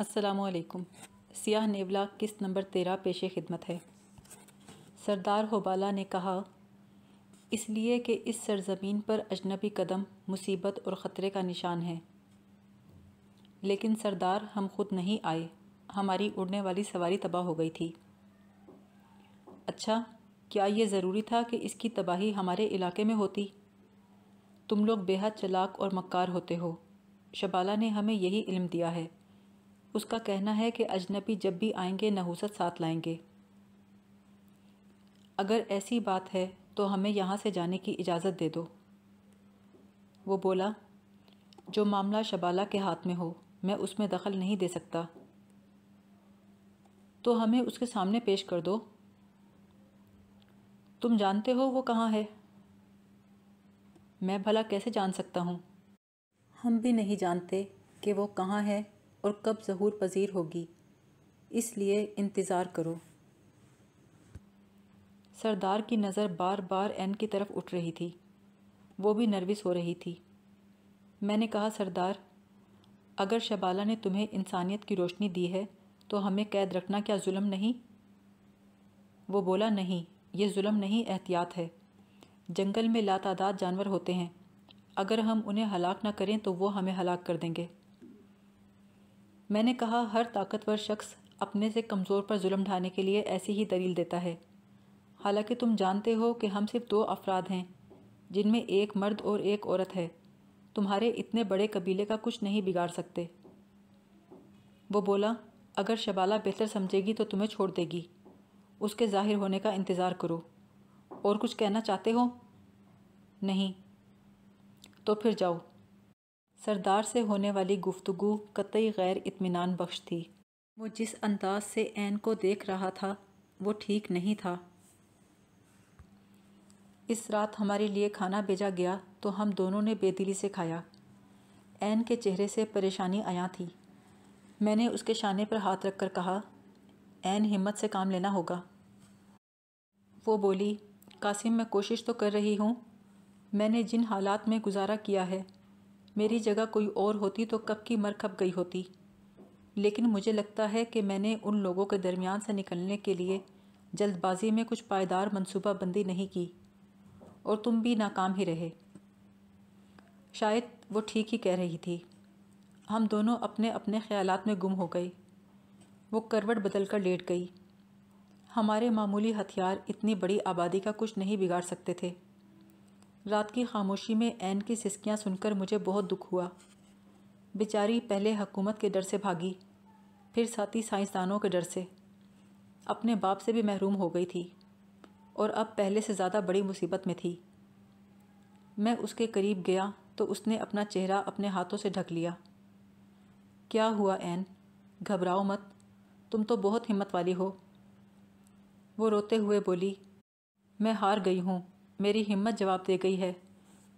असलकुम सियाह नेवला किस्त नंबर तेरह पेश खिदमत है सरदार होबाला ने कहा इसलिए कि इस सरजमीन पर अजनबी कदम मुसीबत और ख़तरे का निशान है लेकिन सरदार हम खुद नहीं आए हमारी उड़ने वाली सवारी तबाह हो गई थी अच्छा क्या ये ज़रूरी था कि इसकी तबाही हमारे इलाके में होती तुम लोग बेहद चलाक और मक्कार होते हो शबाला ने हमें यही इल्म दिया है उसका कहना है कि अजनबी जब भी आएंगे नहूसत साथ लाएंगे अगर ऐसी बात है तो हमें यहाँ से जाने की इजाज़त दे दो वो बोला जो मामला शबाला के हाथ में हो मैं उसमें दखल नहीं दे सकता तो हमें उसके सामने पेश कर दो तुम जानते हो वो कहाँ है मैं भला कैसे जान सकता हूँ हम भी नहीं जानते कि वो कहाँ है और कब जहूर पजीर होगी इसलिए इंतज़ार करो सरदार की नज़र बार बार एन की तरफ उठ रही थी वो भी नर्वस हो रही थी मैंने कहा सरदार अगर शबाला ने तुम्हें इंसानियत की रोशनी दी है तो हमें कैद रखना क्या जुल्म नहीं वो बोला नहीं ये जुल्म नहीं एहतियात है जंगल में लातादाद जानवर होते हैं अगर हम उन्हें हलाक ना करें तो वो हमें हलाक कर देंगे मैंने कहा हर ताकतवर शख्स अपने से कमज़ोर पर जुल्म ढाने के लिए ऐसी ही दलील देता है हालांकि तुम जानते हो कि हम सिर्फ दो अफराद हैं जिनमें एक मर्द और एक औरत है तुम्हारे इतने बड़े कबीले का कुछ नहीं बिगाड़ सकते वो बोला अगर शबाला बेहतर समझेगी तो तुम्हें छोड़ देगी उसके जाहिर होने का इंतज़ार करो और कुछ कहना चाहते हो नहीं तो फिर जाओ सरदार से होने वाली गुफ्तु कतई गैर इतमान बख्श थी वो जिस अंदाज से एन को देख रहा था वो ठीक नहीं था इस रात हमारे लिए खाना भेजा गया तो हम दोनों ने बेदिली से खाया एन के चेहरे से परेशानी आया थी मैंने उसके शाने पर हाथ रखकर कहा एन हिम्मत से काम लेना होगा वो बोली कासिम मैं कोशिश तो कर रही हूँ मैंने जिन हालात में गुजारा किया है मेरी जगह कोई और होती तो कब की मर खप गई होती लेकिन मुझे लगता है कि मैंने उन लोगों के दरमियान से निकलने के लिए जल्दबाजी में कुछ पायदार मनसूबा बंदी नहीं की और तुम भी नाकाम ही रहे शायद वो ठीक ही कह रही थी हम दोनों अपने अपने ख्यालात में गुम हो गए वो करवट बदल कर लेट गई हमारे मामूली हथियार इतनी बड़ी आबादी का कुछ नहीं बिगाड़ सकते थे रात की खामोशी में एन की सिसकियाँ सुनकर मुझे बहुत दुख हुआ बेचारी पहले हकूमत के डर से भागी फिर साथी साइंसदानों के डर से अपने बाप से भी महरूम हो गई थी और अब पहले से ज़्यादा बड़ी मुसीबत में थी मैं उसके करीब गया तो उसने अपना चेहरा अपने हाथों से ढक लिया क्या हुआ एन घबराओ मत तुम तो बहुत हिम्मत वाली हो वो रोते हुए बोली मैं हार गई हूँ मेरी हिम्मत जवाब दे गई है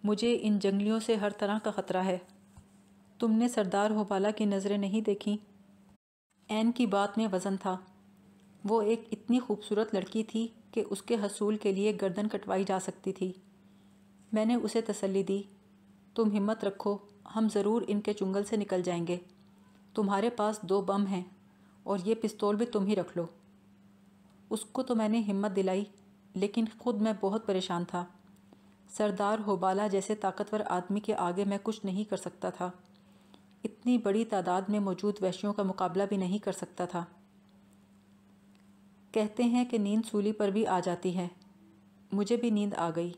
मुझे इन जंगलियों से हर तरह का ख़तरा है तुमने सरदार होबाला की नज़रें नहीं देखी एन की बात में वज़न था वो एक इतनी खूबसूरत लड़की थी कि उसके हसूल के लिए गर्दन कटवाई जा सकती थी मैंने उसे तसल्ली दी तुम हिम्मत रखो हम ज़रूर इनके चुंगल से निकल जाएंगे तुम्हारे पास दो बम हैं और ये पिस्तौल भी तुम ही रख लो उसको तो मैंने हिम्मत दिलाई लेकिन खुद मैं बहुत परेशान था सरदार होबाला जैसे ताकतवर आदमी के आगे मैं कुछ नहीं कर सकता था इतनी बड़ी तादाद में मौजूद वैश्यों का मुकाबला भी नहीं कर सकता था कहते हैं कि नींद सूली पर भी आ जाती है मुझे भी नींद आ गई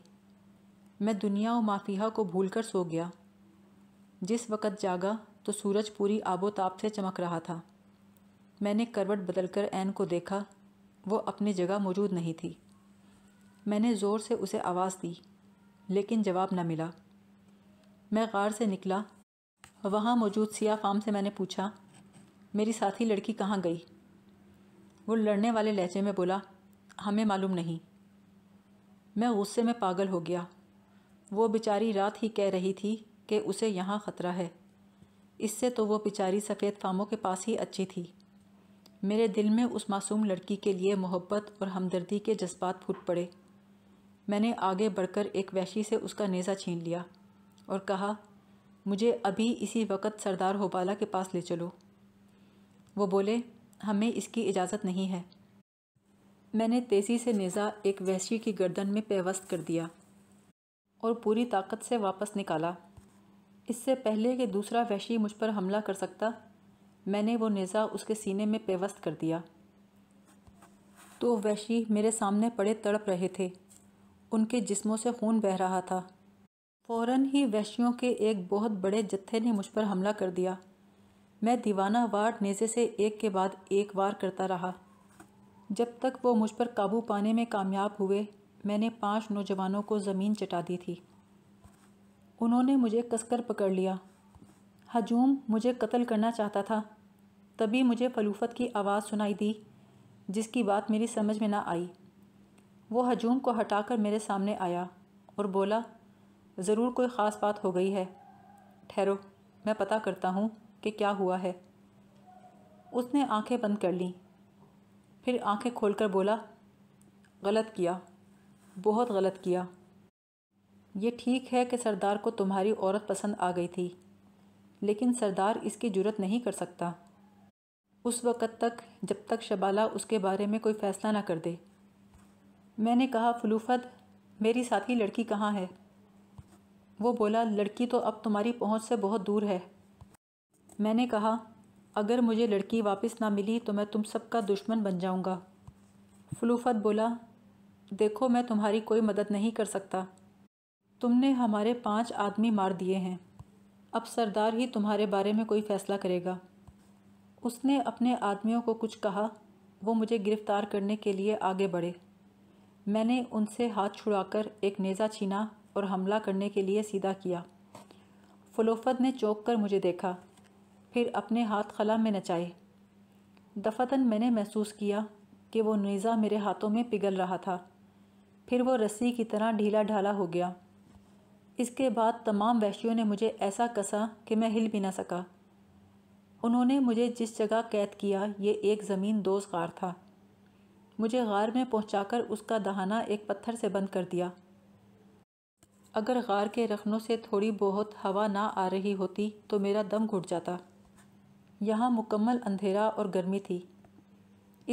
मैं दुनिया और माफिया को भूलकर सो गया जिस वक़्त जागा तो सूरज पूरी आबोताब से चमक रहा था मैंने करवट बदलकर ऐन को देखा वो अपनी जगह मौजूद नहीं थी मैंने ज़ोर से उसे आवाज़ दी लेकिन जवाब न मिला मैं गार से निकला वहाँ मौजूद सिया फार्म से मैंने पूछा मेरी साथी लड़की कहाँ गई वो लड़ने वाले लहजे में बोला हमें मालूम नहीं मैं गुस्से में पागल हो गया वो बेचारी रात ही कह रही थी कि उसे यहाँ ख़तरा है इससे तो वो बेचारी सफ़ेद फामों के पास ही अच्छी थी मेरे दिल में उस मासूम लड़की के लिए मोहब्बत और हमदर्दी के जज्बात फूट पड़े मैंने आगे बढ़कर एक वैशी से उसका नेज़ा छीन लिया और कहा मुझे अभी इसी वक्त सरदार होबाला के पास ले चलो वो बोले हमें इसकी इजाज़त नहीं है मैंने तेज़ी से नेज़ा एक वैशी की गर्दन में पेवस्त कर दिया और पूरी ताकत से वापस निकाला इससे पहले कि दूसरा वैशी मुझ पर हमला कर सकता मैंने वो नेज़ा उसके सीने में पेवस्त कर दिया तो वैशी मेरे सामने पड़े तड़प रहे थे उनके जिस्मों से खून बह रहा था फ़ौर ही वैशियों के एक बहुत बड़े जत्थे ने मुझ पर हमला कर दिया मैं दीवाना वार नेज़े से एक के बाद एक वार करता रहा जब तक वो मुझ पर काबू पाने में कामयाब हुए मैंने पांच नौजवानों को ज़मीन चटा दी थी उन्होंने मुझे कसकर पकड़ लिया हजूम मुझे कत्ल करना चाहता था तभी मुझे फलूफत की आवाज़ सुनाई दी जिसकी बात मेरी समझ में ना आई वो हजूम को हटाकर मेरे सामने आया और बोला ज़रूर कोई ख़ास बात हो गई है ठहरो मैं पता करता हूँ कि क्या हुआ है उसने आंखें बंद कर लीं फिर आंखें खोलकर बोला गलत किया बहुत गलत किया ये ठीक है कि सरदार को तुम्हारी औरत पसंद आ गई थी लेकिन सरदार इसकी जरूरत नहीं कर सकता उस वक़्त तक जब तक शबाला उसके बारे में कोई फ़ैसला ना कर दे मैंने कहा फलूफत मेरी साथी लड़की कहाँ है वो बोला लड़की तो अब तुम्हारी पहुँच से बहुत दूर है मैंने कहा अगर मुझे लड़की वापस ना मिली तो मैं तुम सबका दुश्मन बन जाऊँगा फलूफत बोला देखो मैं तुम्हारी कोई मदद नहीं कर सकता तुमने हमारे पांच आदमी मार दिए हैं अब सरदार ही तुम्हारे बारे में कोई फ़ैसला करेगा उसने अपने आदमियों को कुछ कहा वो मुझे गिरफ़्तार करने के लिए आगे बढ़े मैंने उनसे हाथ छुड़ाकर एक नेज़ा छीना और हमला करने के लिए सीधा किया फलोफत ने चौंक कर मुझे देखा फिर अपने हाथ खला में नचाए दफतन मैंने महसूस किया कि वो नेज़ा मेरे हाथों में पिघल रहा था फिर वो रस्सी की तरह ढीला ढाला हो गया इसके बाद तमाम वैशियों ने मुझे ऐसा कसा कि मैं हिल भी ना सका उन्होंने मुझे जिस जगह कैद किया ये एक ज़मीन दोज कार था मुझे गार में पहुंचाकर उसका दहाना एक पत्थर से बंद कर दिया अगर गार के रखनों से थोड़ी बहुत हवा ना आ रही होती तो मेरा दम घुट जाता यहाँ मुकम्मल अंधेरा और गर्मी थी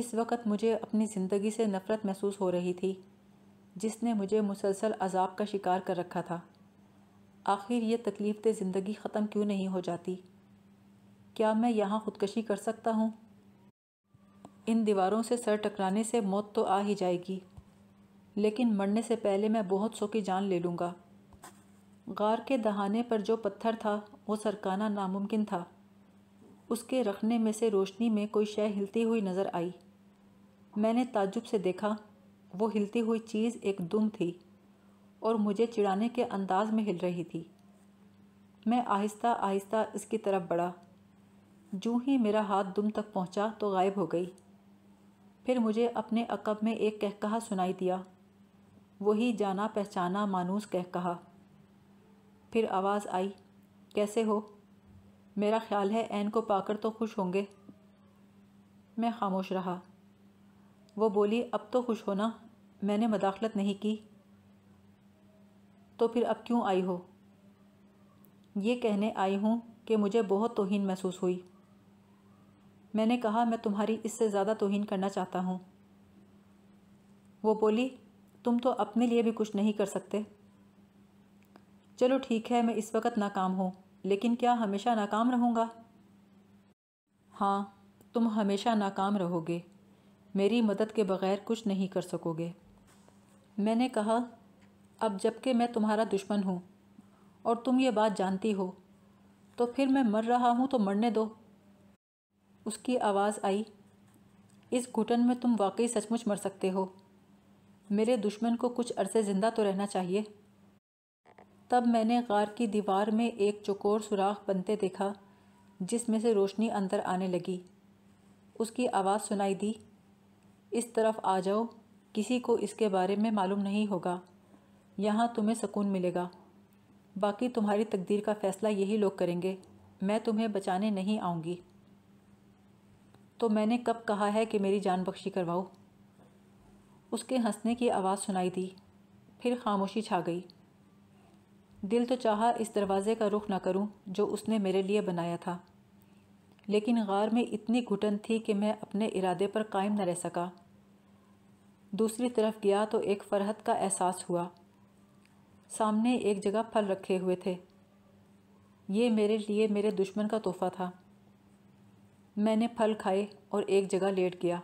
इस वक्त मुझे अपनी ज़िंदगी से नफ़रत महसूस हो रही थी जिसने मुझे मुसलसल अजाब का शिकार कर रखा था आखिर ये तकलीफ़ ज़िंदगी ख़त्म क्यों नहीं हो जाती क्या मैं यहाँ ख़ुदकशी कर सकता हूँ इन दीवारों से सर टकराने से मौत तो आ ही जाएगी लेकिन मरने से पहले मैं बहुत सो की जान ले लूँगा गार के दहाने पर जो पत्थर था वो सरकाना नामुमकिन था उसके रखने में से रोशनी में कोई शय हिलती हुई नज़र आई मैंने ताजुब से देखा वो हिलती हुई चीज़ एक दुम थी और मुझे चिढ़ाने के अंदाज में हिल रही थी मैं आहिस्ता आहिस्ता इसकी तरफ बढ़ा जूँ ही मेरा हाथ दुम तक पहुँचा तो गायब हो गई फिर मुझे अपने अकब में एक कह कहा सुनाई दिया वही जाना पहचाना मानूस कह कहा फिर आवाज़ आई कैसे हो मेरा ख्याल है एन को पाकर तो खुश होंगे मैं खामोश रहा वो बोली अब तो खुश होना मैंने मदाखलत नहीं की तो फिर अब क्यों आई हो ये कहने आई हूँ कि मुझे बहुत तोहन महसूस हुई मैंने कहा मैं तुम्हारी इससे ज़्यादा तोहिन करना चाहता हूँ वो बोली तुम तो अपने लिए भी कुछ नहीं कर सकते चलो ठीक है मैं इस वक्त नाकाम हूँ लेकिन क्या हमेशा नाकाम रहूँगा हाँ तुम हमेशा नाकाम रहोगे मेरी मदद के बगैर कुछ नहीं कर सकोगे मैंने कहा अब जबकि मैं तुम्हारा दुश्मन हूँ और तुम ये बात जानती हो तो फिर मैं मर रहा हूँ तो मरने दो उसकी आवाज़ आई इस घुटन में तुम वाकई सचमुच मर सकते हो मेरे दुश्मन को कुछ अरसे ज़िंदा तो रहना चाहिए तब मैंने गार की दीवार में एक चकोर सुराख बनते देखा जिसमें से रोशनी अंदर आने लगी उसकी आवाज़ सुनाई दी इस तरफ आ जाओ किसी को इसके बारे में मालूम नहीं होगा यहाँ तुम्हें सुकून मिलेगा बाकी तुम्हारी तकदीर का फ़ैसला यही लोग करेंगे मैं तुम्हें बचाने नहीं आऊँगी तो मैंने कब कहा है कि मेरी जान बख्शी करवाओ उसके हंसने की आवाज़ सुनाई दी फिर खामोशी छा गई दिल तो चाहा इस दरवाज़े का रुख ना करूं जो उसने मेरे लिए बनाया था लेकिन गार में इतनी घुटन थी कि मैं अपने इरादे पर कायम न रह सका दूसरी तरफ गया तो एक फरहत का एहसास हुआ सामने एक जगह फल रखे हुए थे ये मेरे लिए मेरे दुश्मन का तोहफा था मैंने फल खाए और एक जगह लेट गया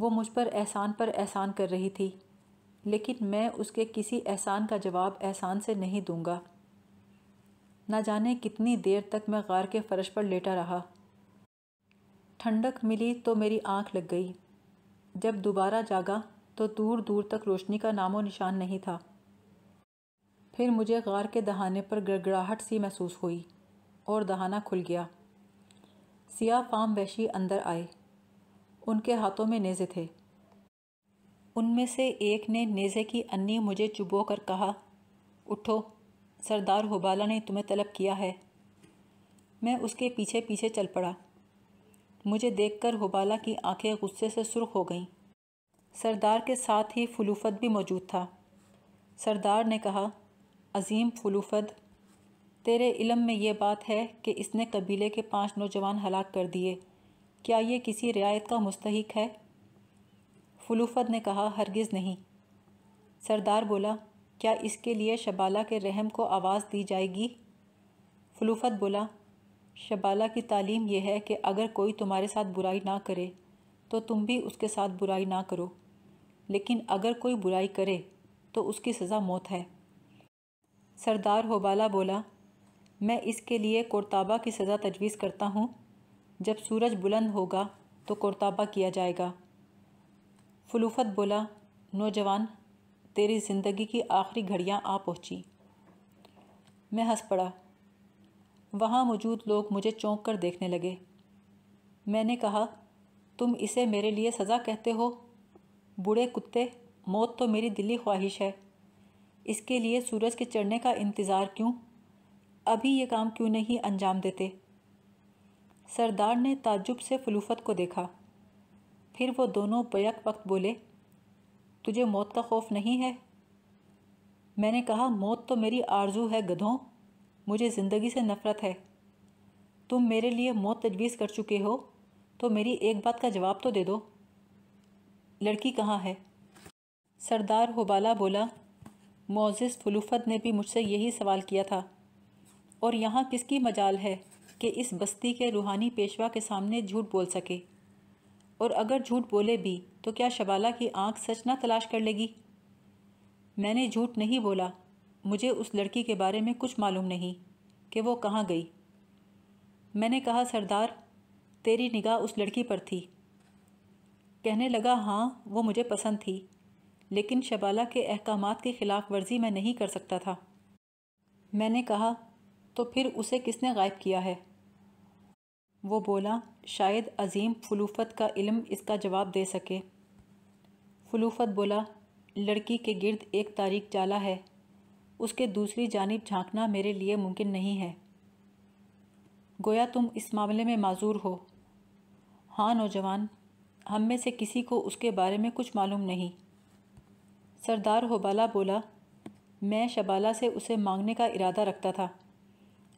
वो मुझ पर एहसान पर एहसान कर रही थी लेकिन मैं उसके किसी एहसान का जवाब एहसान से नहीं दूंगा ना जाने कितनी देर तक मैं गार के फर्श पर लेटा रहा ठंडक मिली तो मेरी आंख लग गई जब दोबारा जागा तो दूर दूर तक रोशनी का नामो निशान नहीं था फिर मुझे गार के दहाने पर गड़गड़ाहट सी महसूस हुई और दहाना खुल गया सियाह फाम वैशी अंदर आए उनके हाथों में नेज़े थे उनमें से एक ने नेज़े की अन्नी मुझे चुबो कर कहा उठो सरदार होबाला ने तुम्हें तलब किया है मैं उसके पीछे पीछे चल पड़ा मुझे देखकर होबाला की आंखें गुस्से से सुर्ख हो गईं सरदार के साथ ही फलूफत भी मौजूद था सरदार ने कहा अजीम फलूफत तेरे इलम में यह बात है कि इसने कबीले के पांच नौजवान हलाक कर दिए क्या ये किसी रियायत का मुस्तक है फलूफत ने कहा हरगिज़ नहीं सरदार बोला क्या इसके लिए शबाला के रहम को आवाज़ दी जाएगी फलूफत बोला शबाला की तालीम यह है कि अगर कोई तुम्हारे साथ बुराई ना करे तो तुम भी उसके साथ बुराई ना करो लेकिन अगर कोई बुराई करे तो उसकी सज़ा मौत है सरदार होबाला बोला मैं इसके लिए कोरताबा की सज़ा तजवीज़ करता हूँ जब सूरज बुलंद होगा तो कोरताबा किया जाएगा फलूफत बोला नौजवान तेरी ज़िंदगी की आखिरी घड़ियाँ आ पहुँची मैं हंस पड़ा वहाँ मौजूद लोग मुझे चौंक कर देखने लगे मैंने कहा तुम इसे मेरे लिए सज़ा कहते हो बूढ़े कुत्ते मौत तो मेरी दिली ख्वाहिश है इसके लिए सूरज के चढ़ने का इंतज़ार क्यों अभी ये काम क्यों नहीं अंजाम देते सरदार ने ताजुब से फलूफत को देखा फिर वो दोनों बैक वक्त बोले तुझे मौत का खौफ नहीं है मैंने कहा मौत तो मेरी आरजू है गधों मुझे ज़िंदगी से नफ़रत है तुम मेरे लिए मौत तजवीज़ कर चुके हो तो मेरी एक बात का जवाब तो दे दो लड़की कहाँ है सरदार होबाला बोला मोज़ फलूफत ने भी मुझसे यही सवाल किया था और यहाँ किसकी मजाल है कि इस बस्ती के रूहानी पेशवा के सामने झूठ बोल सके और अगर झूठ बोले भी तो क्या शबाला की आंख सच ना तलाश कर लेगी मैंने झूठ नहीं बोला मुझे उस लड़की के बारे में कुछ मालूम नहीं कि वो कहाँ गई मैंने कहा सरदार तेरी निगाह उस लड़की पर थी कहने लगा हाँ वो मुझे पसंद थी लेकिन शबाला के अहकाम की ख़िलाफ़ वर्जी मैं नहीं कर सकता था मैंने कहा तो फिर उसे किसने गायब किया है वो बोला शायद अजीम फलूफत का इल्म इसका जवाब दे सके फलूफत बोला लड़की के गिर्द एक तारीख जाला है उसके दूसरी जानब झांकना मेरे लिए मुमकिन नहीं है गोया तुम इस मामले में माजूर हो हाँ नौजवान हम में से किसी को उसके बारे में कुछ मालूम नहीं सरदार होबाला बोला मैं शबाला से उसे मांगने का इरादा रखता था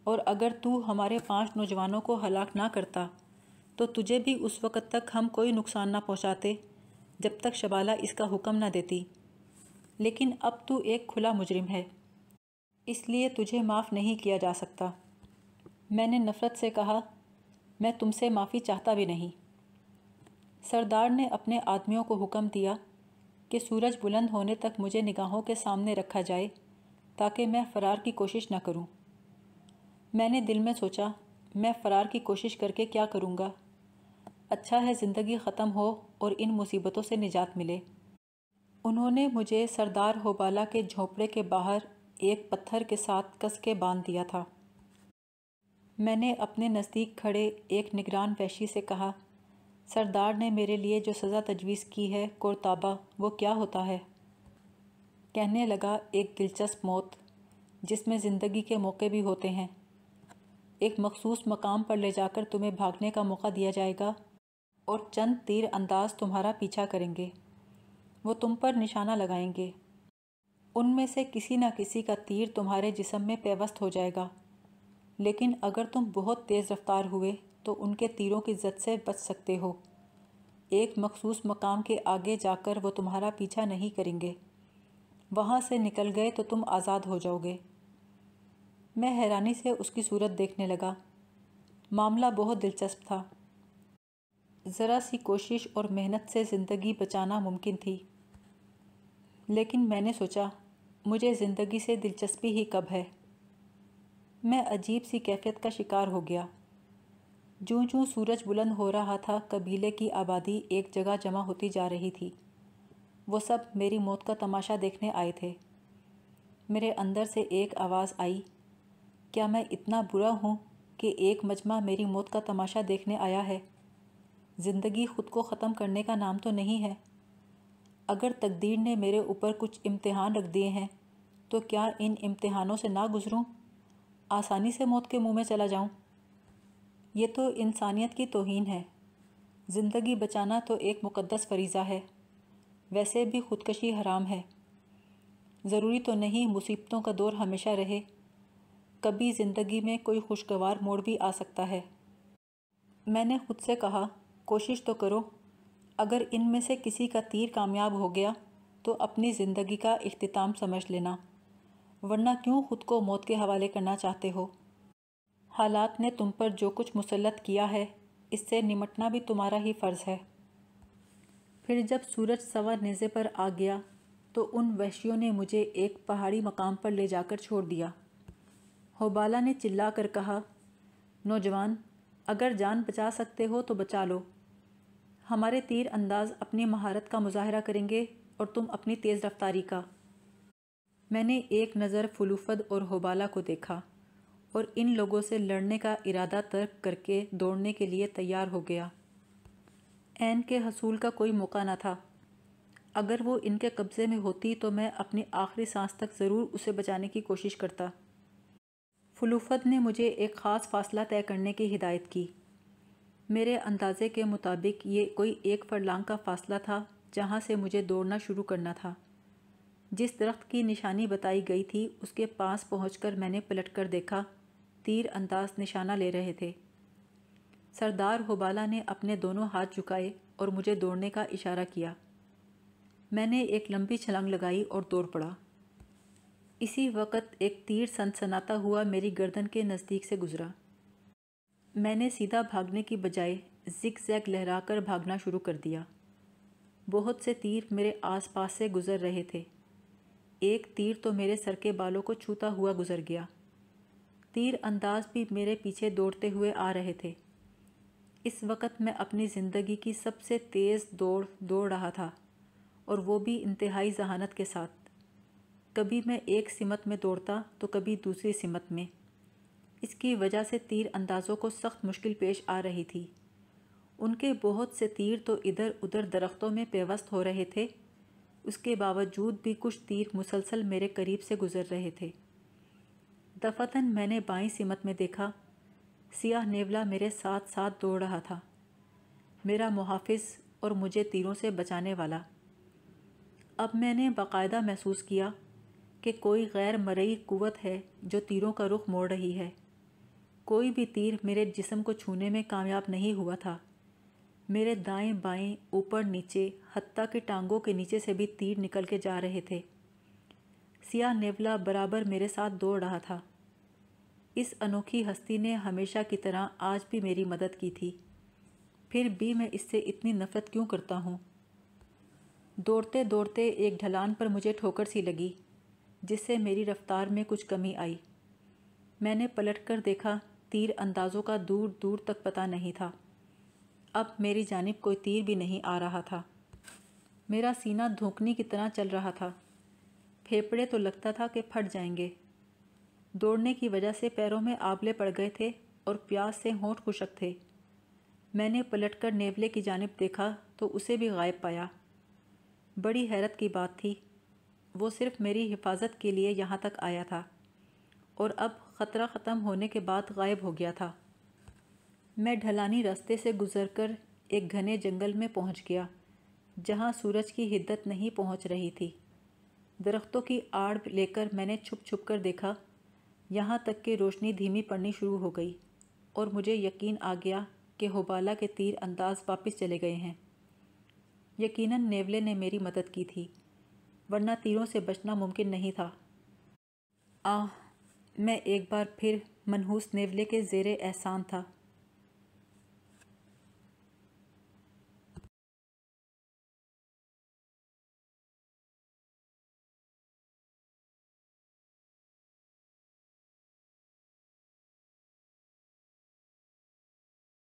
और अगर तू हमारे पांच नौजवानों को हलाक ना करता तो तुझे भी उस वक़्त तक हम कोई नुकसान ना पहुंचाते जब तक शबाला इसका हुक्म ना देती लेकिन अब तू एक खुला मुजरिम है इसलिए तुझे माफ़ नहीं किया जा सकता मैंने नफ़रत से कहा मैं तुमसे माफ़ी चाहता भी नहीं सरदार ने अपने आदमियों को हुक्म दिया कि सूरज बुलंद होने तक मुझे निगाहों के सामने रखा जाए ताकि मैं फ़रार की कोशिश न करूं। मैंने दिल में सोचा मैं फ़रार की कोशिश करके क्या करूँगा अच्छा है ज़िंदगी ख़त्म हो और इन मुसीबतों से निजात मिले उन्होंने मुझे सरदार होबाला के झोपड़े के बाहर एक पत्थर के साथ कस के बांध दिया था मैंने अपने नज़दीक खड़े एक निगरान वैशी से कहा सरदार ने मेरे लिए जो सज़ा तजवीज़ की है कोरताबा वो क्या होता है कहने लगा एक दिलचस्प मौत जिसमें ज़िंदगी के मौके भी होते हैं एक मखसूस मकाम पर ले जाकर तुम्हें भागने का मौका दिया जाएगा और चंद तीर अंदाज तुम्हारा पीछा करेंगे वो तुम पर निशाना लगाएंगे उनमें से किसी न किसी का तीर तुम्हारे जिसम में पेवस्त हो जाएगा लेकिन अगर तुम बहुत तेज़ रफ्तार हुए तो उनके तीरों की जद से बच सकते हो एक मखसूस मकाम के आगे जाकर वो तुम्हारा पीछा नहीं करेंगे वहाँ से निकल गए तो तुम आज़ाद हो जाओगे मैं हैरानी से उसकी सूरत देखने लगा मामला बहुत दिलचस्प था ज़रा सी कोशिश और मेहनत से ज़िंदगी बचाना मुमकिन थी लेकिन मैंने सोचा मुझे ज़िंदगी से दिलचस्पी ही कब है मैं अजीब सी कैफियत का शिकार हो गया जूँ जूँ सूरज बुलंद हो रहा था कबीले की आबादी एक जगह जमा होती जा रही थी वो सब मेरी मौत का तमाशा देखने आए थे मेरे अंदर से एक आवाज़ आई क्या मैं इतना बुरा हूँ कि एक मजमा मेरी मौत का तमाशा देखने आया है ज़िंदगी ख़ुद को ख़त्म करने का नाम तो नहीं है अगर तकदीर ने मेरे ऊपर कुछ इम्तहान रख दिए हैं तो क्या इन इम्तहानों से ना गुज़रूँ आसानी से मौत के मुंह में चला जाऊं? ये तो इंसानियत की तोहन है ज़िंदगी बचाना तो एक मुक़दस फरीज़ा है वैसे भी ख़ुदकशी हराम है ज़रूरी तो नहीं मुसीबतों का दौर हमेशा रहे कभी ज़िंदगी में कोई खुशगवार मोड़ भी आ सकता है मैंने खुद से कहा कोशिश तो करो अगर इनमें से किसी का तीर कामयाब हो गया तो अपनी ज़िंदगी का अख्ताम समझ लेना वरना क्यों खुद को मौत के हवाले करना चाहते हो हालात ने तुम पर जो कुछ मुसलत किया है इससे निमटना भी तुम्हारा ही फ़र्ज़ है फिर जब सूरज सवा नज़े पर आ गया तो उन वहशियों ने मुझे एक पहाड़ी मकाम पर ले जाकर छोड़ दिया होबाला ने चिल्ला कर कहा नौजवान अगर जान बचा सकते हो तो बचा लो हमारे तीर अंदाज अपनी महारत का मुजाहरा करेंगे और तुम अपनी तेज़ रफ्तारी का मैंने एक नज़र फलूफद और होबाला को देखा और इन लोगों से लड़ने का इरादा तर्क करके दौड़ने के लिए तैयार हो गया एन के हसूल का कोई मौका न था अगर वो इनके कब्ज़े में होती तो मैं अपनी आखिरी सांस तक ज़रूर उसे बचाने की कोशिश करता फुलूफत ने मुझे एक ख़ास फासला तय करने की हिदायत की मेरे अंदाज़े के मुताबिक ये कोई एक फरलांग का फासला था जहाँ से मुझे दौड़ना शुरू करना था जिस दरख्त की निशानी बताई गई थी उसके पास पहुँच मैंने पलट कर देखा तीर अंदाज निशाना ले रहे थे सरदार होबाला ने अपने दोनों हाथ झुकाए और मुझे दौड़ने का इशारा किया मैंने एक लंबी छलांग लगाई और दौड़ पड़ा इसी वक्त एक तीर सनसनाता हुआ मेरी गर्दन के नज़दीक से गुजरा मैंने सीधा भागने की बजाय जिक जैग लहराकर भागना शुरू कर दिया बहुत से तीर मेरे आसपास से गुजर रहे थे एक तीर तो मेरे सर के बालों को छूता हुआ गुजर गया तीर अंदाज भी मेरे पीछे दौड़ते हुए आ रहे थे इस वक्त मैं अपनी ज़िंदगी की सबसे तेज़ दौड़ दौड़ रहा था और वो भी इंतहाई जहानत के साथ कभी मैं एक सिमत में दौड़ता तो कभी दूसरी सिमत में इसकी वजह से तीर अंदाज़ों को सख्त मुश्किल पेश आ रही थी उनके बहुत से तीर तो इधर उधर दरख्तों में पेवस्त हो रहे थे उसके बावजूद भी कुछ तीर मुसलसल मेरे करीब से गुजर रहे थे दफतन मैंने बाई सिमत में देखा सियाह नेवला मेरे साथ साथ दौड़ रहा था मेरा मुहाफ़ और मुझे तीरों से बचाने वाला अब मैंने बाकायदा महसूस किया कि कोई गैर मरई कुवत है जो तीरों का रुख मोड़ रही है कोई भी तीर मेरे जिसम को छूने में कामयाब नहीं हुआ था मेरे दाएं बाएं ऊपर नीचे हत्ता के टांगों के नीचे से भी तीर निकल के जा रहे थे सिया नेवला बराबर मेरे साथ दौड़ रहा था इस अनोखी हस्ती ने हमेशा की तरह आज भी मेरी मदद की थी फिर भी मैं इससे इतनी नफरत क्यों करता हूँ दौड़ते दौड़ते एक ढलान पर मुझे ठोकर सी लगी जिससे मेरी रफ़्तार में कुछ कमी आई मैंने पलट कर देखा तीर अंदाज़ों का दूर दूर तक पता नहीं था अब मेरी जानब कोई तीर भी नहीं आ रहा था मेरा सीना धोखनी की तरह चल रहा था फेफड़े तो लगता था कि फट जाएंगे दौड़ने की वजह से पैरों में आबले पड़ गए थे और प्यास से होंठ खुशक थे मैंने पलटकर नेवले की जानब देखा तो उसे भी गायब पाया बड़ी हैरत की बात थी वो सिर्फ मेरी हिफाजत के लिए यहाँ तक आया था और अब ख़तरा ख़त्म होने के बाद गायब हो गया था मैं ढलानी रास्ते से गुजरकर एक घने जंगल में पहुँच गया जहाँ सूरज की हिद्दत नहीं पहुँच रही थी दरख्तों की आड़ लेकर मैंने छुप छुप कर देखा यहाँ तक कि रोशनी धीमी पड़नी शुरू हो गई और मुझे यकीन आ गया कि होबाला के तीर अंदाज वापस चले गए हैं यकीनन नेवले ने मेरी मदद की थी वरना तीरों से बचना मुमकिन नहीं था आह मैं एक बार फिर मनहूस नेवले के जेर एहसान था